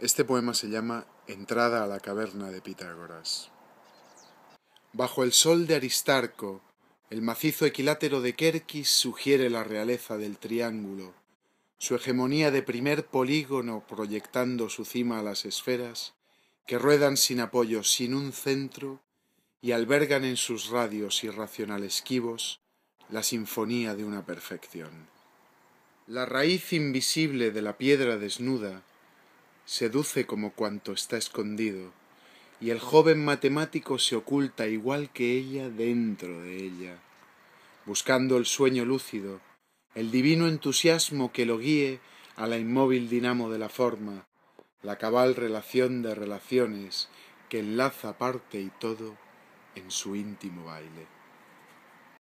Este poema se llama Entrada a la caverna de Pitágoras. Bajo el sol de Aristarco, el macizo equilátero de Querquis sugiere la realeza del triángulo, su hegemonía de primer polígono proyectando su cima a las esferas, que ruedan sin apoyo, sin un centro, y albergan en sus radios irracionales esquivos la sinfonía de una perfección. La raíz invisible de la piedra desnuda seduce como cuanto está escondido, y el joven matemático se oculta igual que ella dentro de ella, buscando el sueño lúcido, el divino entusiasmo que lo guíe a la inmóvil dinamo de la forma, la cabal relación de relaciones que enlaza parte y todo en su íntimo baile.